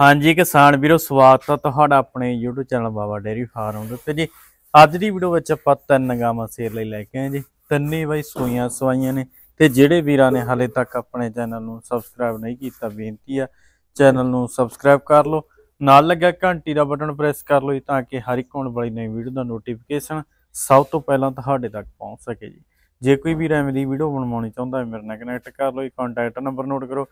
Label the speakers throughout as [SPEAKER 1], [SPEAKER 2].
[SPEAKER 1] ਹਾਂਜੀ ਕਿਸਾਨ ਵੀਰੋ ਸਵਾਗਤ ਹੈ ਤੁਹਾਡਾ ਆਪਣੇ YouTube channel Baba dairy farm ਦੇ ਉੱਤੇ ਜੀ ਅੱਜ ਦੀ ਵੀਡੀਓ ਵਿੱਚ ਆਪਾਂ ਤਿੰਨ ਗਾਵਾਂ ਸੇਲ ਲਈ ਲੈ ਕੇ ਆਏ ਜੀ ਤਿੰਨੇ ਬਾਈ ਸੋਈਆਂ ਸਵਾਈਆਂ ਨੇ ਤੇ ਜਿਹੜੇ ਵੀਰਾਂ ਨੇ ਹਾਲੇ ਤੱਕ ਆਪਣੇ ਚੈਨਲ ਨੂੰ ਸਬਸਕ੍ਰਾਈਬ ਨਹੀਂ ਕੀਤਾ ਬੇਨਤੀ ਆ ਚੈਨਲ ਨੂੰ ਸਬਸਕ੍ਰਾਈਬ ਕਰ ਲਓ ਨਾਲ ਲੱਗਿਆ ਘੰਟੀ ਦਾ ਬਟਨ ਪ੍ਰੈਸ ਕਰ ਲਓ ਤਾਂ ਕਿ ਹਰ ਇੱਕ ਆਉਣ ਵਾਲੀ ਨਵੀਂ ਵੀਡੀਓ ਦਾ ਨੋਟੀਫਿਕੇਸ਼ਨ ਸਭ ਤੋਂ ਪਹਿਲਾਂ ਤੁਹਾਡੇ ਤੱਕ ਪਹੁੰਚ ਸਕੇ ਜੀ ਜੇ ਕੋਈ ਵੀਰ ਐਵੇਂ ਦੀ ਵੀਡੀਓ ਬਣਵਾਉਣੀ ਚਾਹੁੰਦਾ ਹੈ ਮੇਰੇ ਨਾਲ ਕਨੈਕਟ ਕਰ ਲਓ ਕੰਟੈਕਟ ਨੰਬਰ ਨੋਟ ਕਰੋ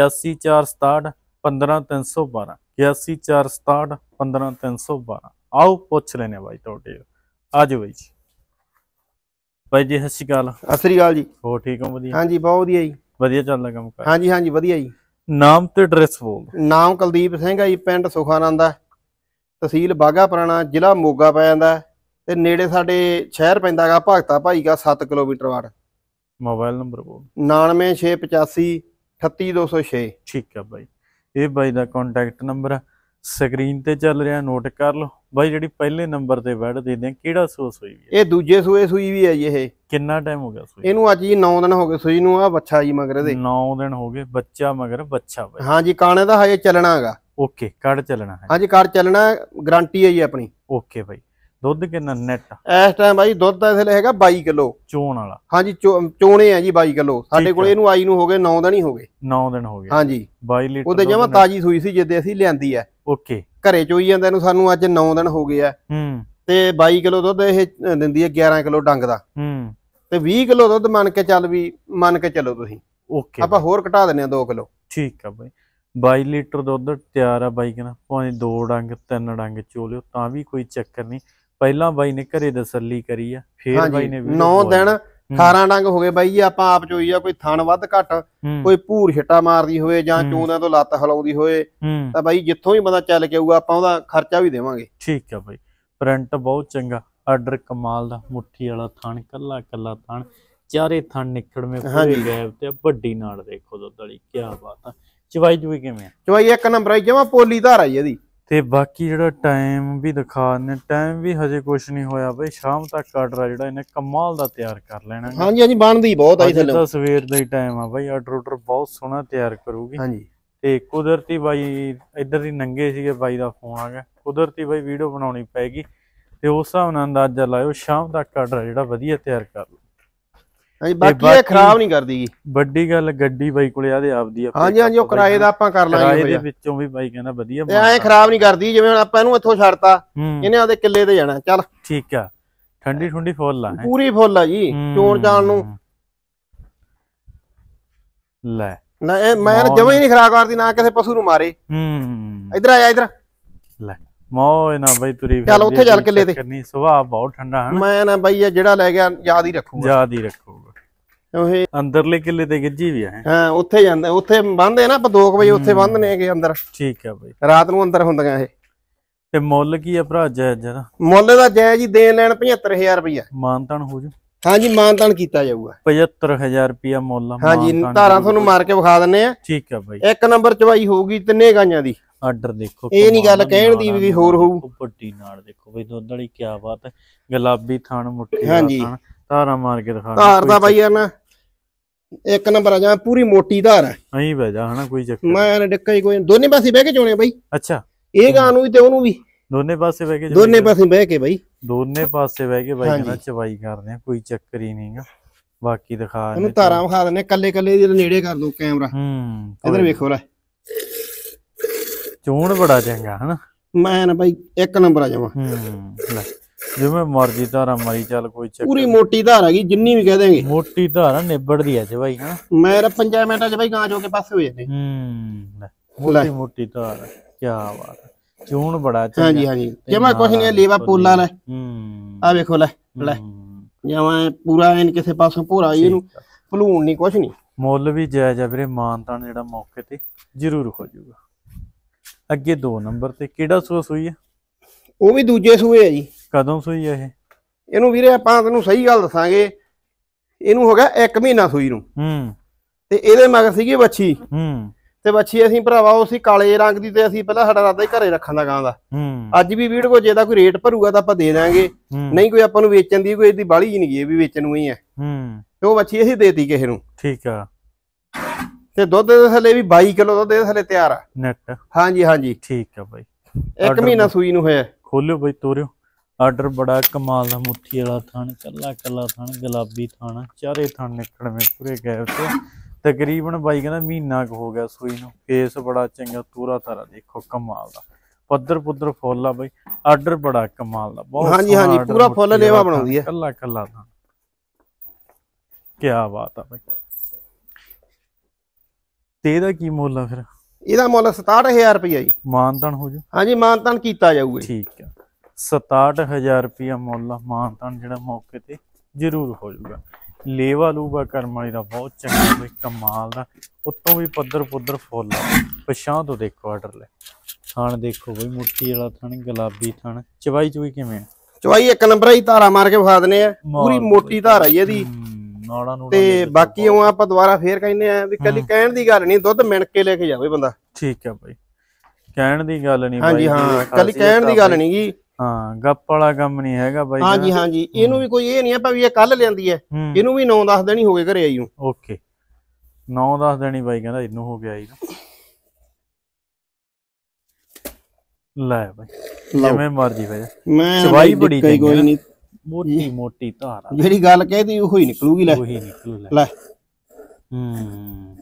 [SPEAKER 1] 8147 15312 81467 15312 ਆਓ ਪੁੱਛ ਲੈਨੇ ਬਾਈ ਤੁਹਾਡੇ ਆਜੋ ਬਾਈ ਜੀ ਬਾਈ ਜੀ ਸਤਿ ਸ਼੍ਰੀ ਅਕਾਲ ਸਤਿ ਸ਼੍ਰੀ ਅਕਾਲ ਜੀ ਹੋ ਠੀਕ ਹੋ ਵਧੀਆ ਹਾਂਜੀ ਬਹੁਤ ਵਧੀਆ ਜੀ ਵਧੀਆ ਚੱਲਦਾ ਕੰਮ ਕਰ ਹਾਂਜੀ ਹਾਂਜੀ ਵਧੀਆ ਜੀ ਨਾਮ ਤੇ ਐਡਰੈਸ
[SPEAKER 2] ਬੋਲ ਨਾਮ ਕੁਲਦੀਪ ਸਿੰਘ ਹੈ ਜੀ ਪਿੰਡ ਸੁਖਾਨੰਦ ਹੈ ਤਹਿਸੀਲ ਬਾਗਾ ਪੁਰਾਣਾ ਜ਼ਿਲ੍ਹਾ ਮੋਗਾ ਪੈ ਜਾਂਦਾ ਤੇ ਨੇੜੇ ਸਾਡੇ ਸ਼ਹਿਰ ਪੈਂਦਾਗਾ ਭਗਤਾ ਭਾਈ ਦਾ 7 ਕਿਲੋਮੀਟਰ ਵਾੜ
[SPEAKER 1] ਮੋਬਾਈਲ ਨੰਬਰ ਬੋਲ 9685383206 38206 ਠੀਕ ਹੈ ਬਾਈ ਇਹ ਬਾਈ ਦਾ ਕੰਟੈਕਟ ਨੰਬਰ ਆ ਸਕਰੀਨ ਤੇ ਚੱਲ ਰਿਹਾ ਨੋਟ ਕਰ ਲਓ ਬਾਈ ਜਿਹੜੀ ਪਹਿਲੇ ਨੰਬਰ ਤੇ ਵੜ ਦੇਦੇ ਆ ਕਿਹੜਾ ਸੂਆ ਸੂਈ ਵੀ ਹੈ ਇਹ ਦੂਜੇ ਸੂਏ ਸੂਈ ਵੀ ਹੈ ਜੀ ਇਹ ਕਿੰਨਾ ਟਾਈਮ ਹੋ ਗਿਆ ਸੂਈ ਇਹਨੂੰ
[SPEAKER 2] ਅੱਜ ਜੀ 9 ਦਿਨ ਹੋ ਗਏ ਸੂਈ ਨੂੰ ਆ ਬੱਚਾ ਜੀ ਮਗਰ ਇਹਦੇ 9 ਦਿਨ ਹੋ ਗਏ ਬੱਚਾ ਮਗਰ ਬੱਚਾ ਬਾਈ ਹਾਂ ਜੀ ਕਾਣੇ ਦਾ ਹਜੇ ਚੱਲਣਾ ਹੈਗਾ
[SPEAKER 1] ਓਕੇ ਕੜ ਚੱਲਣਾ
[SPEAKER 2] ਹੈ ਹਾਂ ਜੀ ਕੜ ਚੱਲਣਾ ਗਾਰੰਟੀ ਹੈ ਜੀ ਆਪਣੀ ਓਕੇ ਬਾਈ ਦੁੱਧ ਕਿੰਨਾ ਨੈਟ ਇਸ ਟਾਈਮ ਬਾਈ ਦੁੱਧ ਦਾ ਇਥੇ ਹੈਗਾ 22 ਕਿਲੋ ਚੋਣ ਵਾਲਾ ਹਾਂਜੀ ਚੋਣੇ ਆ ਜੀ 22 ਕਿਲੋ ਸਾਡੇ ਕੋਲ ਇਹਨੂੰ ਆਈ ਨੂੰ ਹੋ ਗਏ 9 ਦਿਨ ਹੀ ਹੋ ਗਏ
[SPEAKER 1] 9 ਦਿਨ ਹੋ ਗਏ ਹਾਂਜੀ 22 ਲੀਟਰ ਉਹਦੇ ਜਮਾ
[SPEAKER 2] ਤਾਜੀ ਸੂਈ ਸੀ ਜਿੱਦੇ ਅਸੀਂ ਲਿਆਂਦੀ ਆ ਓਕੇ ਘਰੇ ਚੋਈ ਜਾਂਦਾ ਇਹਨੂੰ ਸਾਨੂੰ ਅੱਜ 9 ਦਿਨ ਹੋ ਗਏ ਆ ਹੂੰ ਤੇ 22 ਕਿਲੋ ਦੁੱਧ ਇਹ ਦਿੰਦੀ ਆ 11 ਕਿਲੋ ਡੰਗ ਦਾ ਹੂੰ ਤੇ 20 ਕਿਲੋ ਦੁੱਧ ਮੰਨ ਕੇ ਚੱਲ ਵੀ ਮੰਨ ਕੇ ਚੱਲੋ ਤੁਸੀਂ ਓਕੇ ਆਪਾਂ ਹੋਰ ਘਟਾ ਦਿੰਨੇ ਆ 2 ਕਿਲੋ
[SPEAKER 1] ਠੀਕ ਆ ਬਾਈ 22 ਲੀਟਰ ਦੁੱਧ ਤਿਆਰ ਆ ਬਾਈ ਕਹਿੰਦਾ ਪਾਣੀ 2 ਡੰਗ 3 ਡੰਗ ਚੋਲਿਓ ਤਾਂ ਵੀ ਕੋਈ ਚੱਕਰ ਨਹੀਂ ਪਹਿਲਾਂ ਬਾਈ ਨੇ ਘਰੇ ਦਸੱਲੀ ਕਰੀ ਆ ਫੇਰ ਬਾਈ ਨੇ 9 ਦਿਨ 18
[SPEAKER 2] ਡੰਗ ਹੋ ਗਏ ਬਾਈ ਜੀ ਆਪਾਂ ਆਪ ਚੋਈ ਆ ਕੋਈ ਥਣ ਵੱਧ ਘਟ ਕੋਈ ਭੂਰ ਛਿੱਟਾ ਮਾਰਦੀ ਹੋਵੇ ਜਾਂ ਚੂਨਾਂ ਤੋਂ ਲੱਤ ਹਲਾਉਂਦੀ ਹੋਵੇ ਤਾਂ ਬਾਈ ਜਿੱਥੋਂ ਹੀ ਬੰਦਾ ਚੱਲ ਕੇ ਆਊਗਾ ਆਪਾਂ ਉਹਦਾ ਖਰਚਾ ਵੀ ਦੇਵਾਂਗੇ
[SPEAKER 1] ਠੀਕ ਆ ਬਾਈ ਪ੍ਰਿੰਟ ਬਹੁਤ ਚੰਗਾ ਆਰਡਰ ਕਮਾਲ ਦਾ ਮੁੱਠੀ ਵਾਲਾ ਥਣ ਕੱਲਾ ਕੱਲਾ ਥਣ ਚਾਰੇ ਥਣ ਮੇ ਪੂਰੇ ਗੈਬ ਤੇ ਵੱਡੀ ਨਾਲ ਦੇਖੋ ਦੁੱਧ ਵਾਲੀ ਕੀ ਬਾਤ ਆ ਚਵਾਈ ਜੁਈ ਕਿਵੇਂ ਆ ਚਵਾਈ ਇੱਕ ਨੰਬਰ ਆਈ ਜਮਾ ਪੋਲੀ ਧਾਰ ਆ ਜੀ ਇਹਦੀ ਤੇ ਬਾਕੀ ਜਿਹੜਾ ਟਾਈਮ ਵੀ ਦਿਖਾ ਦਿੰਦੇ ਟਾਈਮ ਵੀ ਹਜੇ ਕੁਝ ਨਹੀਂ ਹੋਇਆ ਬਈ ਸ਼ਾਮ ਤੱਕ ਆਰਡਰ ਜਿਹੜਾ ਇਹਨੇ ਕਮਾਲ ਦਾ ਤਿਆਰ ਕਰ ਲੈਣਾ ਹਾਂਜੀ ਹਾਂਜੀ ਬਣਦੀ ਬਹੁਤ ਆਈ ਥੱਲੇ ਅੱਜ ਸਵੇਰ ਦਾ ਹੀ ਟਾਈਮ ਆ ਬਈ ਆਰਡਰ ਆਰਡਰ ਬਹੁਤ ਸੋਹਣਾ ਤਿਆਰ ਕਰੂਗੀ ਹਾਂਜੀ ਤੇ ਕੁਦਰਤੀ ਬਾਈ ਇੱਧਰ ਦੀ ਨੰਗੇ ਸੀਗੇ ਬਾਈ ਦਾ ਫੋਨ ਆ ਗਿਆ ਕੁਦਰਤੀ ਬਾਈ ਵੀਡੀਓ ਬਣਾਉਣੀ ਪੈਗੀ ਤੇ ਉਸ ਹਿਸਾਬ ਨਾਲ ਅੰਦਾਜ਼ਾ ਲਾਇਓ ਸ਼ਾਮ ਤੱਕ ਆਰਡਰ ਜਿਹੜਾ ਵਧੀਆ ਤਿਆਰ ਕਰ ਲਓ ਹਾਂਜੀ ਬਾਕੀ ਇਹ ਖਰਾਬ ਨਹੀਂ ਕਰਦੀ ਜੀ ਵੱਡੀ ਗੱਲ ਗੱਡੀ ਬਾਈ ਕੋਲੇ ਆਦੇ ਆਪਦੀ ਆ ਹਾਂਜੀ ਹਾਂਜੀ ਉਹ ਕਿਰਾਏ ਦਾ ਆਪਾਂ ਕਰ ਲਾਂਗੇ ਕਿਰਾਏ ਦੇ ਵਿੱਚੋਂ ਵੀ ਬਾਈ ਕਹਿੰਦਾ ਵਧੀਆ ਇਹ ਐ
[SPEAKER 2] ਖਰਾਬ ਨਹੀਂ ਕਰਦੀ ਜਿਵੇਂ ਹੁਣ ਆਪਾਂ ਇਹਨੂੰ ਇੱਥੋਂ ਛੱਡਤਾ ਇਹਨੇ ਆਦੇ ਕਿੱਲੇ
[SPEAKER 1] ਤੇ ਜਾਣਾ ਚੱਲ ਠੀਕ ਆ ਠੰਡੀ ਠੁੰਡੀ ਫੁੱਲ ਆ
[SPEAKER 2] ਪੂਰੀ ਫੁੱਲ ਆ
[SPEAKER 1] ਜੀ ਚੋਣ ਜਾਣ ਨੂੰ ਲੈ
[SPEAKER 2] ਨਾ ਇਹ ਮੈਂ ਜਮੇ ਨਹੀਂ ਖਰਾਬ ਕਰਦੀ ਨਾ ਕਿਸੇ ਪਸ਼ੂ ਨੂੰ ਮਾਰੇ
[SPEAKER 1] ਹੂੰ ਇਧਰ ਆ ਇਧਰ ਲੈ ਮੋਏ ਨਾ ਬਾਈ ਤੁਰੀ ਚੱਲ ਉੱਥੇ ਚੱਲ ਕਿੱਲੇ ਤੇ
[SPEAKER 2] ਕਰਨੀ ਸੁਭਾਅ ਬਹੁਤ ਠੰਡਾ ਹਨ ਮੈਂ ਨਾ ਬਾਈ ਇਹ ਜਿਹੜਾ ਲੈ ਗਿਆ ਯਾਦ ਹੀ ਰੱਖੂਗਾ
[SPEAKER 1] ਯਾਦ ਹੀ ਰੱਖੂਗਾ
[SPEAKER 2] ਉਹੀ ਅੰਦਰਲੇ ਕਿੱਲੇ ਤੇ ਗਿੱਜੀ ਵੀ ਹੈ ਹਾਂ ਉੱਥੇ ਜਾਂਦੇ ਉੱਥੇ ਬੰਦੇ ਨਾ ਆਪਾਂ 2 ਵਜੇ ਉੱਥੇ ਬੰਦਨੇ ਹੈਗੇ ਅੰਦਰ ਠੀਕ ਹੈ ਬਾਈ ਰਾਤ ਨੂੰ ਅੰਦਰ ਹੁੰਦੀਆਂ ਇਹ ਤੇ ਮੁੱਲ ਕੀ ਆ ਭਰਾ ਜਾਇਜ਼ ਜਰਾ ਮੁੱਲ ਦਾ ਜਾਇਜ਼ ਹੀ ਦੇਣ ਲੈਣ 75000 ਰੁਪਇਆ ਮਾਨਤਨ ਹੋ ਜੂ ਹਾਂਜੀ ਮਾਨਤਨ ਕੀਤਾ ਜਾਊਗਾ
[SPEAKER 1] 75000 ਰੁਪਇਆ ਮੁੱਲ ਹਾਂਜੀ ਧਾਰਾਂ ਤੁਹਾਨੂੰ
[SPEAKER 2] ਮਾਰ ਕੇ ਵਿਖਾ ਦਿੰਨੇ ਆ ਠੀਕ ਹੈ ਬਾਈ ਇੱਕ ਨੰਬਰ ਚਵਾਈ ਹੋਊਗੀ
[SPEAKER 1] ਤਿੰਨੇ ਗਾਈਆਂ ਦੀ ਆਰਡਰ ਦੇਖੋ ਇਹ ਨਹੀਂ ਗੱਲ ਕਹਿਣ ਦੀ ਵੀ ਹੋਰ ਹੋਊ ਪੱਟੀ ਨਾਲ ਦੇਖੋ ਬਈ ਦੁੱਧ ਵਾਲੀ ਕੀ ਬਾਤ ਹੈ ਗੁਲਾਬੀ ਥਣ ਮੁੱਠੀ ਹਾਂਜੀ ਥਣ ਧਾਰਾਂ ਮਾਰ ਕੇ ਦਿਖਾ ਧਾਰ ਦਾ ਬਾਈ ਆ ਨਾ
[SPEAKER 2] ਇੱਕ ਨੰਬਰ ਆ ਜਾ ਪੂਰੀ
[SPEAKER 1] ਮੋਟੀ ਧਾਰ ਹੈ ਐਂ ਬਹਿ ਜਾ ਹਨਾ ਕੋਈ ਚੱਕਰ ਮੈਂ ਨਾ ਡਿੱਕਾ ਹੀ
[SPEAKER 2] ਕੋਈ ਦੋਨੇ ਪਾਸੇ ਬਹਿ ਕੇ ਚੋਣੇ ਬਾਈ ਅੱਛਾ ਇਹ ਗਾਂ ਨੂੰ ਵੀ ਤੇ ਉਹਨੂੰ ਵੀ
[SPEAKER 1] ਦੋਨੇ ਪਾਸੇ ਬਹਿ ਕੇ ਦੋਨੇ ਪਾਸੇ ਬਹਿ ਕੇ ਬਾਈ ਦੋਨੇ ਪਾਸੇ ਬਹਿ ਕੇ ਬਾਈ ਨਾ ਚਵਾਈ ਕਰਦੇ ਆ ਕੋਈ ਚੱਕਰ ਹੀ ਨਹੀਂਗਾ ਬਾਕੀ ਦਿਖਾ ਦੇ ਇਹਨੂੰ
[SPEAKER 2] ਧਾਰਾਂ ਵਿਖਾ ਦਿੰਨੇ ਕੱਲੇ ਕੱਲੇ ਦੇ ਨੇੜੇ ਕਰ ਦੋ ਕੈਮਰਾ ਹੂੰ ਇਧਰ ਵੇਖੋ ਲੈ ਚੋਣ ਬੜਾ ਚੰਗਾ ਹਨਾ ਮੈਂ ਨਾ ਬਾਈ ਇੱਕ ਨੰਬਰ ਆ ਜਾਵਾਂ
[SPEAKER 1] ਹੂੰ ਲੈ ਜਿਵੇਂ ਮਰਜ਼ੀ ਧਾਰਾ ਮਰੀ ਚੱਲ ਕੋਈ ਚੱਕਰ
[SPEAKER 2] ਪੂਰੀ ਮੋਟੀ ਧਾਰਾ ਗਈ ਜਿੰਨੀ ਵੀ ਕਹਿ ਦੇਗੇ ਮੋਟੀ ਧਾਰਾ
[SPEAKER 1] ਨਿਬੜਦੀ ਐ ਚ ਭਾਈ ਹਾਂ ਮੇਰਾ
[SPEAKER 2] 5 ਮਿੰਟਾਂ ਚ ਬਾਈ ਗਾਂ ਜੋ ਕੇ ਪਾਸੇ ਹੋ ਜਾਂਦੇ
[SPEAKER 1] ਹੂੰ ਮੋਟੀ ਮੋਟੀ ਧਾਰਾ ਕੀ ਬਾਤ ਚੂਣ ਬੜਾ ਚੰਗਾ ਹਾਂਜੀ ਹਾਂਜੀ ਜਮਾ ਕੁਛ ਨਹੀਂ ਲੇਵਾ ਪੋਲਾ ਲੈ ਹੂੰ
[SPEAKER 2] ਆ ਵੇਖੋ ਲੈ ਲੈ ਜਿਵੇਂ ਪੂਰਾ ਇਹਨ ਕਿਸੇ ਪਾਸੋਂ ਭੋਰਾ ਇਹਨੂੰ
[SPEAKER 1] ਭਲੂਣ ਨਹੀਂ ਕੁਛ ਨਹੀਂ ਮੁੱਲ ਵੀ ਜਾਇਜ਼ ਆ ਵੀਰੇ ਮਾਨਤਾਨ ਜਿਹੜਾ ਮੌਕੇ ਤੇ ਜ਼ਰੂਰ ਹੋ ਜਾਊਗਾ ਅੱਗੇ 2 ਨੰਬਰ ਤੇ ਕਿਹੜਾ ਸੂਆ ਸੂਈ ਆ ਉਹ ਵੀ ਦੂਜੇ ਸੂਏ ਆ ਜੀ
[SPEAKER 2] ਕਦੋਂ ਸੂਈ ਇਹ ਇਹਨੂੰ ਵੀਰੇ ਆਪਾਂ ਤੈਨੂੰ ਸਹੀ ਗੱਲ ਦੱਸਾਂਗੇ ਇਹਨੂੰ ਹੋ ਗਿਆ 1 ਮਹੀਨਾ ਸੂਈ ਨੂੰ ਹੂੰ ਤੇ ਇਹਦੇ ਮਗਰ ਸੀਗੀ ਵੱਛੀ ਹੂੰ ਤੇ ਵੱਛੀ ਅਸੀਂ ਭਰਾਵਾ ਉਹ ਸੀ ਕਾਲੇ ਰੰਗ ਦੀ ਤੇ ਅਸੀਂ ਪਹਿਲਾਂ ਸਾਡਾ ਰਾਦਾ ਹੀ ਘਰੇ ਰੱਖਣ ਦਾ ਗਾਂ ਦਾ ਹੂੰ ਅੱਜ ਵੀ ਵੀਡੀਓ ਜੇ ਦਾ ਕੋਈ ਰੇਟ ਭਰੂਗਾ ਤਾਂ ਆਪਾਂ ਦੇ ਦਾਂਗੇ ਨਹੀਂ ਕੋਈ ਆਪਾਂ ਨੂੰ ਵੇਚਣ ਦੀ ਕੋਈ ਇਹਦੀ ਬਾਲੀ ਹੀ ਨਹੀਂ ਇਹ ਵੀ ਵੇਚਣ ਨੂੰ ਹੀ ਹੈ ਹੂੰ ਤੇ ਉਹ ਵੱਛੀ ਅਸੀਂ ਦੇਤੀ ਕਿਸੇ ਨੂੰ ਠੀਕ ਆ ਤੇ ਦੁੱਧ ਦੇ ਥੱਲੇ ਵੀ 22 ਕਿਲੋ ਦੁੱਧ ਦੇ ਥੱਲੇ ਤਿਆਰ ਆ
[SPEAKER 1] ਨੈਟ ਹਾਂਜੀ ਹਾਂਜੀ ਠੀਕ ਆ ਬਾਈ 1 ਮਹੀਨਾ ਸੂਈ ਨੂੰ ਹੋਇਆ ਖੋਲਿਓ ਬਾਈ ਤੋਰਿਓ ਆਰਡਰ ਬੜਾ ਕਮਾਲ ਦਾ ਮੁੱਠੀ ਵਾਲਾ ਥਣ ਕੱਲਾ ਕੱਲਾ ਥਣ ਗੁਲਾਬੀ ਥਣ ਚਾਰੇ ਥਣ ਨਿਕਲਵੇਂ ਪੂਰੇ ਗੈਪ ਤੇ ਤਕਰੀਬਨ ਬਾਈ ਕਹਿੰਦਾ ਮਹੀਨਾ ਕੁ ਹੋ ਗਿਆ ਸੂਈ ਨੂੰ ਫੇਸ ਬੜਾ ਚੰਗਾ ਤੂਰਾ ਤਾਰਾ ਦੇਖੋ ਕਮਾਲ ਦਾ ਪੱਦਰ ਪੁੱਦਰ ਫੁੱਲ ਆ ਬਾਈ ਆਰਡਰ ਬੜਾ ਕਮਾਲ ਦਾ ਬਹੁਤ ਹਾਂਜੀ ਹਾਂਜੀ ਪੂਰਾ ਫੁੱਲ ਲੇਵਾ ਬਣਾਉਂਦੀ ਹੈ ਕੱਲਾ ਕੱਲਾ ਥਣ ਕੀ ਬਾਤ ਆ ਬਾਈ ਤੇ ਦਾ ਕੀ ਮੁੱਲ ਆ ਫਿਰ ਇਹਦਾ ਮੁੱਲ 67000 ਰੁਪਈਆ ਜੀ ਮਾਨਤਨ ਹੋ ਜੂ ਹਾਂਜੀ ਮਾਨਤਨ ਕੀਤਾ ਜਾਊਗਾ ਠੀਕ ਆ 67000 ਰੁਪਿਆ ਮੁੱਲ ਮਾਨਤਨ ਜਿਹੜਾ ਮੌਕੇ ਤੇ ਜ਼ਰੂਰ ਹੋ ਜਾਊਗਾ ਲੇਵਾ ਲੂਬਾ ਕਰਮ ਵਾਲੀ ਦਾ ਬਹੁਤ ਚੰਗਾ ਬਈ ਕਮਾਲ ਦਾ ਉੱਤੋਂ ਵੀ ਪੱਦਰ ਪੁੱਧਰ ਫੁੱਲ ਪਛਾਂ ਤੋਂ ਦੇਖੋ ਆਰਡਰ ਲੈ ਥਣ ਦੇਖੋ ਬਈ ਮੁੱਠੀ ਵਾਲਾ ਥਣ ਗੁਲਾਬੀ ਥਣ ਚਵਾਈ ਚੁਈ ਕਿਵੇਂ ਆ ਚਵਾਈ
[SPEAKER 2] ਇੱਕ ਨੰਬਰ ਹੀ ਧਾਰਾ ਮਾਰ ਕੇ ਵਿਖਾ ਦਨੇ ਆ ਪੂਰੀ ਮੋਟੀ ਧਾਰਾ ਹੀ ਇਹਦੀ
[SPEAKER 1] ਨਾੜਾ ਨੂੜਾ ਤੇ
[SPEAKER 2] ਬਾਕੀ ਉਹ ਆਪਾਂ ਦੁਬਾਰਾ ਫੇਰ ਕਹਿੰਦੇ ਆ ਵੀ ਕੱਲੀ ਕਹਿਣ ਦੀ ਗੱਲ ਨਹੀਂ ਦੁੱਧ ਮਿਣ ਕੇ ਲੈ ਕੇ ਜਾਵੇ ਬੰਦਾ ਠੀਕ ਆ
[SPEAKER 1] ਬਾਈ ਕਹਿਣ ਦੀ ਗੱਲ ਨਹੀਂ ਬਾਈ ਹਾਂਜੀ ਹਾਂ ਕੱਲੀ ਕਹਿਣ ਦੀ ਗੱਲ ਨਹੀਂ ਗੀ ਹਾਂ ਗੱਪ ਵਾਲਾ ਕੰਮ ਨਹੀਂ ਹੈਗਾ ਬਾਈ ਹਾਂਜੀ ਹਾਂਜੀ ਇਹਨੂੰ ਵੀ ਕੋਈ ਇਹ ਨਹੀਂ ਆਪਾਂ ਵੀ ਇਹ ਕੱਲ ਲੈਂਦੀ ਹੈ ਇਹਨੂੰ ਵੀ 9-10 ਦੇਣੀ ਹੋਵੇ ਘਰੇ ਆਈ ਨੂੰ ਓਕੇ 9-10 ਦੇਣੀ ਬਾਈ ਕਹਿੰਦਾ ਇਹਨੂੰ ਹੋ ਗਿਆ ਆਈ ਨੂੰ ਲੈ ਬਾਈ ਜਿਵੇਂ ਮਰਜੀ ਬਾਈ ਮੈਂ ਸਵਾਈ ਬੜੀ ਕੋਈ ਨਹੀਂ ਮੋਟੀ ਮੋਟੀ ਧਾਰਾ ਜਿਹੜੀ
[SPEAKER 2] ਗੱਲ ਕਹਿਦੀ ਉਹ ਹੀ ਨਿਕਲੂਗੀ ਲੈ ਉਹੀ ਨਿਕਲੂ ਲੈ
[SPEAKER 1] ਹੂੰ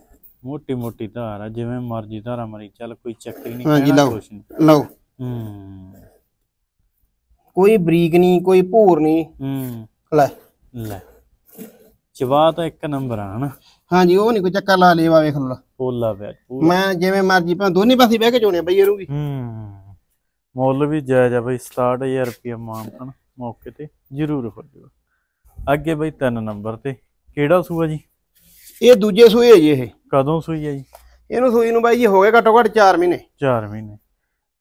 [SPEAKER 1] ਮੋਟੀ ਮੋਟੀ ਧਾਰਾ ਜਿਵੇਂ ਮਰਜੀ ਧਾਰਾ ਮਰੀ ਚੱਲ ਕੋਈ ਚੱਕਰ ਨਹੀਂ ਹਾਂਜੀ ਲਓ ਲਓ
[SPEAKER 2] ਹੂੰ ਕੋਈ ਬਰੀਕ ਨਹੀਂ ਕੋਈ ਭੂਰ ਨਹੀਂ ਹੂੰ ਲੈ
[SPEAKER 1] ਲੈ ਚਵਾ ਤਾਂ ਇੱਕ ਨੰਬਰ ਆ ਹਨ
[SPEAKER 2] ਹਾਂਜੀ ਉਹ ਨਹੀਂ ਕੋਈ ਚੱਕਰ ਲਾ ਲੇਵਾ ਵੇਖ ਲੋ ਪੋਲਾ ਪਿਆ ਮੈਂ ਜਿਵੇਂ ਮਰਜੀ ਭਾਂ ਦੋਨੇ ਪਾਸੇ ਬਹਿ ਕੇ ਚੋਣੇ ਬਈ ਰੂਗੀ
[SPEAKER 1] ਹੂੰ ਮੁੱਲ ਵੀ ਜਾਇਜ਼ ਆ ਬਈ 67000 ਰੁਪਏ ਮਾਨਤਨ ਮੌਕੇ ਤੇ ਜ਼ਰੂਰ ਹੋ ਜਾਊਗਾ ਅੱਗੇ ਬਈ ਤਿੰਨ ਨੰਬਰ ਤੇ ਕਿਹੜਾ ਸੂਆ ਜੀ ਇਹ ਦੂਜੇ ਸੂਏ ਹੈ ਜੀ ਇਹ ਕਦੋਂ ਸੂਈ ਆ ਜੀ ਇਹਨੂੰ ਸੂਈ ਨੂੰ ਬਾਈ ਜੀ ਹੋ ਗਏ ਘੱਟੋ ਘੱਟ 4 ਮਹੀਨੇ 4 ਮਹੀਨੇ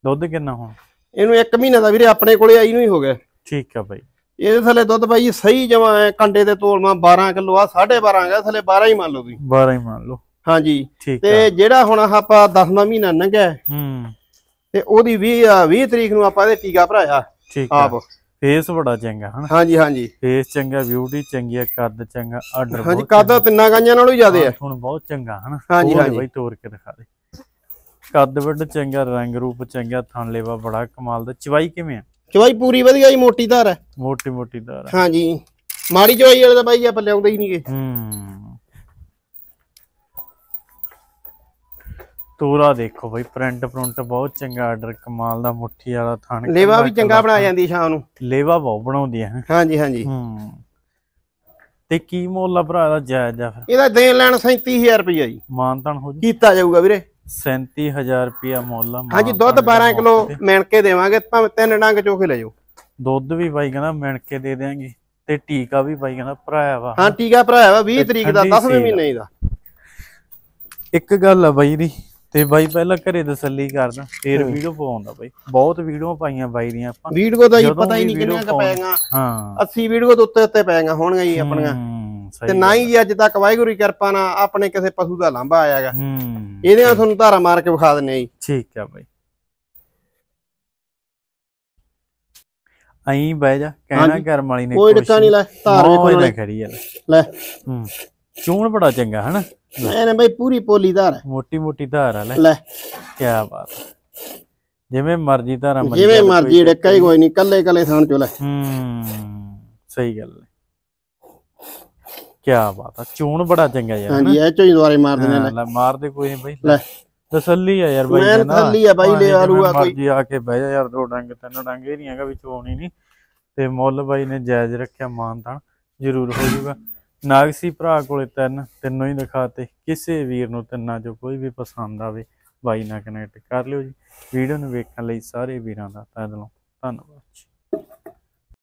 [SPEAKER 1] ਦੁੱਧ ਕਿੰਨਾ ਹੁਣ
[SPEAKER 2] ਇਹਨੂੰ 1 ਮਹੀਨੇ ਦਾ ਵੀਰੇ ਆਪਣੇ ਕੋਲੇ ਆਈ ਨੂੰ ਹੀ ਹੋ ਗਿਆ ਠੀਕ ਆ ਭਾਈ ਇਹਦੇ ਥੱਲੇ ਦੁੱਧ ਭਾਈ ਸਹੀ ਜਮਾ ਹੈ ਕੰਡੇ ਦੇ ਤੋਲਵਾ 12 ਕਿਲੋ ਆ 12.5 ਗਾ ਥੱਲੇ 12 ਹੀ ਮੰਨ ਲਓ ਤੁਸੀਂ
[SPEAKER 1] 12 ਹੀ ਮੰਨ ਲਓ ਹਾਂਜੀ ਤੇ
[SPEAKER 2] ਜਿਹੜਾ ਹੁਣ ਆਪਾਂ 10ਵਾਂ ਮਹੀਨਾ ਲੰਘਿਆ ਹੂੰ ਤੇ ਉਹਦੀ 20 20 ਤਰੀਕ ਨੂੰ ਆਪਾਂ ਇਹਦੇ ਟੀਕਾ ਭਰਾਇਆ ਠੀਕ ਆਪ
[SPEAKER 1] ਫੇਸ ਬੜਾ ਚੰਗਾ ਹਨ ਹਾਂਜੀ ਹਾਂਜੀ ਫੇਸ ਚੰਗਾ ਬਿਊਟੀ ਚੰਗੀ ਆ ਕੱਦ ਚੰਗਾ ਆਰਡਰ ਹਾਂਜੀ ਕੱਦ ਤਿੰਨਾਂ ਗਾਈਆਂ ਨਾਲੋਂ ਜ਼ਿਆਦਾ ਆ ਹੁਣ ਬਹੁਤ ਚੰਗਾ ਹਨ ਹਾਂਜੀ ਹਾਂਜੀ ਬਾਈ ਤੋਰ ਕੇ ਦਿਖਾ ਦੇ ਕੱਦ ਵੱਡ ਚੰਗਾ ਰੰਗ ਰੂਪ ਚੰਗਾ ਥਣ ਲੇਵਾ ਬੜਾ ਕਮਾਲ ਦਾ ਚਵਾਈ ਕਿਵੇਂ ਆ ਚਵਾਈ ਪੂਰੀ ਵਧੀਆ ਜੀ ਮੋਟੀ ਧਾਰ ਹੈ ਮੋਟੀ ਮੋਟੀ ਧਾਰ
[SPEAKER 2] ਹੈ ਹਾਂਜੀ ਮਾੜੀ ਚਵਾਈ ਵਾਲੇ ਤਾਂ ਬਾਈ
[SPEAKER 1] ਆਪਾਂ ਲਿਆਉਂਦੇ ਹੀ ਨਹੀਂਗੇ
[SPEAKER 2] ਹੂੰ
[SPEAKER 1] ਤੋਰਾ ਦੇਖੋ ਬਈ ਪ੍ਰਿੰਟ ਪ੍ਰਿੰਟ ਬਹੁਤ ਚੰਗਾ ਆਰਡਰ ਕਮਾਲ ਦਾ ਮੁੱਠੀ ਵਾਲਾ ਥਣ ਲੇਵਾ ਵੀ ਚੰਗਾ ਬਣਾ
[SPEAKER 2] ਜਾਂਦੀ ਸ਼ਾਮ ਨੂੰ
[SPEAKER 1] ਲੇਵਾ ਬਹੁਤ ਬਣਾਉਂਦੀ ਹੈ ਹਾਂਜੀ ਹਾਂਜੀ ਹੂੰ ਤੇ ਕੀ ਮੁੱਲ ਆ ਭਰਾ ਦਾ ਜਾਇਜ਼ ਆ ਫਿਰ ਇਹਦਾ ਦੇਣ ਲੈਣ 37000 ਰੁਪਏ ਜੀ ਮਾਨਤਨ ਹੋ ਜੀ ਕੀਤਾ ਜਾਊਗਾ ਵੀਰੇ 37000
[SPEAKER 2] ਰੁਪਿਆ ਮੁੱਲ ਆ ਹਾਂਜੀ ਦੁੱਧ 12 ਕਿਲੋ ਮਿਣ ਕੇ ਦੇਵਾਂਗੇ ਭਾਵੇਂ ਤਿੰਨ ਡੰਗ ਚੋਕੇ ਲੈ ਜਾਓ
[SPEAKER 1] ਦੁੱਧ ਵੀ ਬਾਈ ਕਹਿੰਦਾ ਮਿਣ ਕੇ ਦੇ ਦੇਾਂਗੇ ਤੇ ਟੀਕਾ ਵੀ ਬਾਈ ਕਹਿੰਦਾ ਭਰਾਇਆ ਵਾ ਹਾਂ ਟੀਕਾ ਭਰਾਇਆ ਵਾ 20 ਤਰੀਕ ਦਾ 10ਵੇਂ ਮਹੀਨੇ ਦਾ ਇੱਕ ਗੱਲ ਆ ਬਾਈ ਦੀ ਤੇ ਬਾਈ ਪਹਿਲਾਂ ਘਰੇ ਤਸੱਲੀ ਕਰਦਾ ਫੇਰ ਵੀਡੀਓ ਪਾਉਂਦਾ ਬਾਈ ਬਹੁਤ ਵੀਡੀਓ ਪਾਈਆਂ ਬਾਈ ਦੀਆਂ ਆਪਾਂ ਵੀਡੀਓ ਦਾ ਹੀ ਪਤਾ ਹੀ ਨਹੀਂ ਕਿੰਨੀਆਂ ਕ ਪੈਗਾ ਹਾਂ 80 ਵੀਡੀਓ ਦੇ ਉੱਤੇ ਉੱਤੇ ਪੈਗਾ ਹੋਣਗੀਆਂ ਜੀ ਆਪਣੀਆਂ ਤੇ ਨਾ ਹੀ ਅੱਜ
[SPEAKER 2] ਤੱਕ ਵਾਹਿਗੁਰੂ ਦੀ ਕਿਰਪਾ ਨਾਲ ਆਪਣੇ ਕਿਸੇ ਪਸ਼ੂ ਦਾ ਲਾਂਭਾ ਆਇਆਗਾ ਹੂੰ ਇਹਦੇ ਨਾਲ ਤੁਹਾਨੂੰ ਧਾਰਾ ਮਾਰ ਕੇ ਵਿਖਾ ਦਿੰਨੇ ਜੀ
[SPEAKER 1] ਠੀਕ ਆ ਬਾਈ ਅਹੀਂ ਬਹਿ ਜਾ ਕਹਿਣਾ ਕਰਮ ਵਾਲੀ ਨੇ ਕੋਈ ਡਿੱਕਾ ਨਹੀਂ ਲੈ ਧਾਰ ਕੋਈ ਲੈ ਖੜੀ ਆ ਲੈ ਹੂੰ ਚੂਣ ਬੜਾ ਚੰਗਾ ਨਾ ਨਹੀਂ ਨਹੀਂ ਬਾਈ ਪੂਰੀ ਪੋਲੀ ਧਾਰ ਹੈ ਮੋਟੀ ਮੋਟੀ ਧਾਰ ਹੈ ਲੈ ਲੈ ਕੀ ਬਾਤ ਜਿਵੇਂ ਮਰਜ਼ੀ ਧਾਰਾ ਜਿਵੇਂ ਮਰਜ਼ੀ ਡਿੱਕਾ ਹੀ ਕੋਈ
[SPEAKER 2] ਨਹੀਂ ਕੱਲੇ ਕੱਲੇ ਥਾਂ ਚੋਲੇ
[SPEAKER 1] ਲੈ ਹੂੰ ਸਹੀ ਗੱਲ ਹੈ ਕਿਆ ਬਾਤ ਆ ਚੂਣ ਬੜਾ ਚੰਗਾ ਯਾਰ ਹਾਂਜੀ ਇਹ ਚੋਈ ਦੁਆਰੇ ਮਾਰ ਦਿੰਦੇ ਨੇ ਲੈ ਮਾਰ ਦੇ ਕੋਈ ਬਈ ਲੈ ਤਸੱਲੀ ਆ ਯਾਰ ਬਾਈ ਨਾ ਤਸੱਲੀ ਆ ਬਾਈ ਲੈ ਆਲੂਆ ਕੋਈ ਜੀ ਆ ਕੇ ਬਹਿ ਜਾ ਯਾਰ ਦੋ ਡੰਗ ਤਿੰਨ ਡੰਗ ਇਹ ਨਹੀਂ ਹੈਗਾ ਵੀ ਹੀ ਨਹੀਂ ਤੇ ਮੁੱਲ ਬਾਈ ਨੇ ਜਾਇਜ਼ ਰੱਖਿਆ ਤਾਂ ਜ਼ਰੂਰ ਹੋ ਜਾਊਗਾ ਨਾਗਸੀ ਭਰਾ ਕੋਲੇ ਤਿੰਨ ਤਿੰਨੋਂ ਹੀ ਦਿਖਾਤੇ ਕਿਸੇ ਵੀਰ ਨੂੰ ਤਿੰਨਾਂ ਚੋਂ ਕੋਈ ਵੀ ਪਸੰਦ ਆਵੇ ਬਾਈ ਨਾਲ ਕਨੈਕਟ ਕਰ ਲਿਓ ਜੀ ਵੀਡੀਓ ਨੂੰ ਵੇਖਣ ਲਈ ਸਾਰੇ ਵੀਰਾਂ ਦਾ ਤਹਿ ਦਿਲੋਂ ਧੰਨਵਾਦ